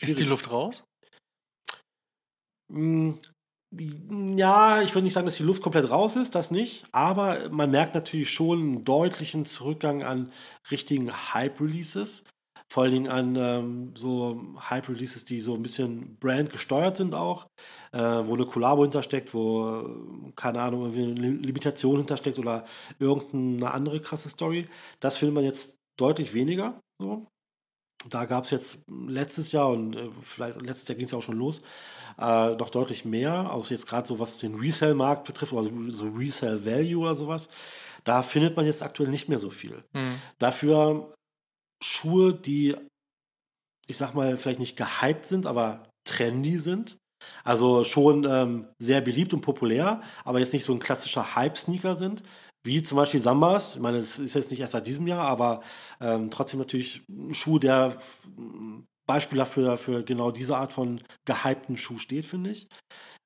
Schwierig. Ist die Luft raus? Hm, ja, ich würde nicht sagen, dass die Luft komplett raus ist, das nicht. Aber man merkt natürlich schon einen deutlichen Zurückgang an richtigen Hype-Releases. Vor allen Dingen an ähm, so Hype-Releases, die so ein bisschen brandgesteuert sind auch, äh, wo eine Collabo hintersteckt, wo, keine Ahnung, irgendwie eine Limitation hintersteckt oder irgendeine andere krasse Story. Das findet man jetzt deutlich weniger. So da gab es jetzt letztes Jahr und äh, vielleicht letztes Jahr ging es ja auch schon los, äh, doch deutlich mehr, auch jetzt gerade so was den Resell-Markt betrifft, also so Resell-Value oder sowas. Da findet man jetzt aktuell nicht mehr so viel. Mhm. Dafür Schuhe, die, ich sag mal, vielleicht nicht gehypt sind, aber trendy sind. Also schon ähm, sehr beliebt und populär, aber jetzt nicht so ein klassischer Hype-Sneaker sind, wie zum Beispiel Sambas. Ich meine, es ist jetzt nicht erst seit diesem Jahr, aber ähm, trotzdem natürlich ein Schuh, der beispielhaft für, für genau diese Art von gehypten Schuh steht, finde ich.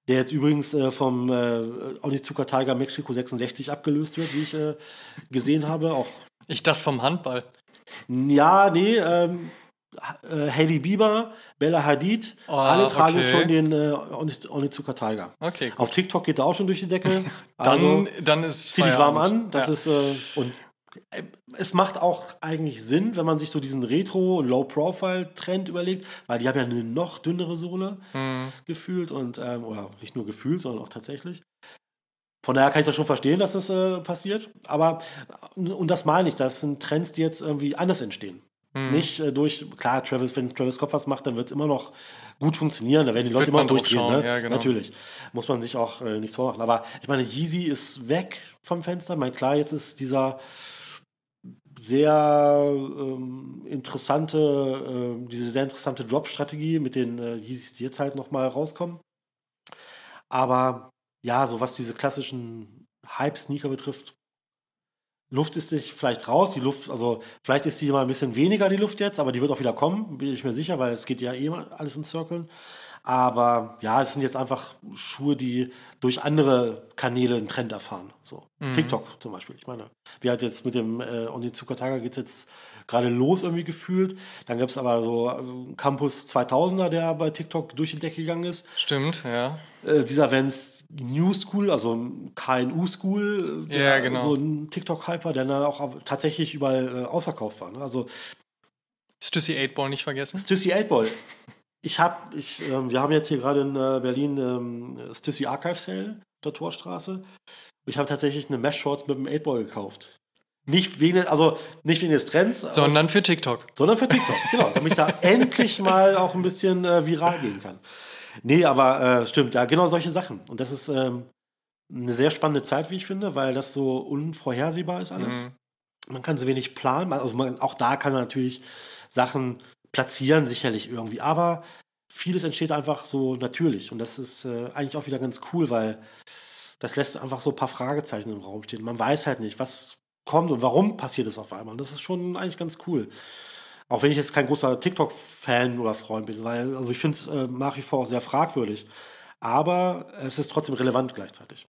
Der jetzt übrigens äh, vom äh, Onizuka Tiger Mexico 66 abgelöst wird, wie ich äh, gesehen habe. Auch ich dachte vom Handball. Ja, nee, ähm, äh, Haley Bieber, Bella Hadid, oh, alle tragen okay. schon den äh, Onizuka Tiger. Okay, Auf TikTok geht er auch schon durch die Decke. dann, also, dann ist zieh dich warm an. Das ja. ist äh, und äh, es macht auch eigentlich Sinn, wenn man sich so diesen Retro Low Profile Trend überlegt, weil die haben ja eine noch dünnere Sohle hm. gefühlt und ähm, oder nicht nur gefühlt, sondern auch tatsächlich. Von daher kann ich das schon verstehen, dass das äh, passiert. Aber, äh, und das meine ich, das sind Trends, die jetzt irgendwie anders entstehen. Mhm. Nicht äh, durch, klar, Travis, wenn Travis Kopf was macht, dann wird es immer noch gut funktionieren, da werden die Leute immer durchgehen. Ne? Ja, genau. Natürlich. Muss man sich auch äh, nichts vormachen. Aber ich meine, Yeezy ist weg vom Fenster. Ich meine, klar, jetzt ist dieser sehr ähm, interessante, äh, diese sehr interessante Drop-Strategie mit den äh, Yeezys, die jetzt halt nochmal rauskommen. Aber ja, so was diese klassischen Hype-Sneaker betrifft, Luft ist nicht vielleicht raus, die Luft, also vielleicht ist die mal ein bisschen weniger, die Luft jetzt, aber die wird auch wieder kommen, bin ich mir sicher, weil es geht ja eh alles in Zirkeln. Aber ja, es sind jetzt einfach Schuhe, die durch andere Kanäle einen Trend erfahren. So. Mhm. TikTok zum Beispiel. Ich meine, wir hat jetzt mit dem äh, Onitsuka-Taga geht es jetzt gerade los irgendwie gefühlt. Dann gab es aber so einen äh, Campus 2000er, der bei TikTok durch den Deck gegangen ist. Stimmt, ja. Äh, dieser Vans New School, also KNU School, äh, der, ja, genau. so ein TikTok-Hyper, der dann auch tatsächlich überall äh, ausverkauft war. Ne? Also Stussy 8 Ball nicht vergessen. Stussy 8 Ball. Ich habe, ich, äh, wir haben jetzt hier gerade in äh, Berlin ähm, das Tissy Archive Sale der Torstraße. Ich habe tatsächlich eine Mesh Shorts mit einem 8-Ball gekauft. Nicht wegen, also nicht wegen des Trends. Sondern für TikTok. Sondern für TikTok, genau. Damit ich da endlich mal auch ein bisschen äh, viral gehen kann. Nee, aber äh, stimmt, ja, genau solche Sachen. Und das ist ähm, eine sehr spannende Zeit, wie ich finde, weil das so unvorhersehbar ist alles. Mhm. Man kann so wenig planen. Also man, auch da kann man natürlich Sachen platzieren, sicherlich irgendwie. Aber vieles entsteht einfach so natürlich. Und das ist äh, eigentlich auch wieder ganz cool, weil das lässt einfach so ein paar Fragezeichen im Raum stehen. Man weiß halt nicht, was kommt und warum passiert es auf einmal. Und das ist schon eigentlich ganz cool. Auch wenn ich jetzt kein großer TikTok-Fan oder Freund bin, weil also ich finde es äh, nach wie vor auch sehr fragwürdig. Aber es ist trotzdem relevant gleichzeitig.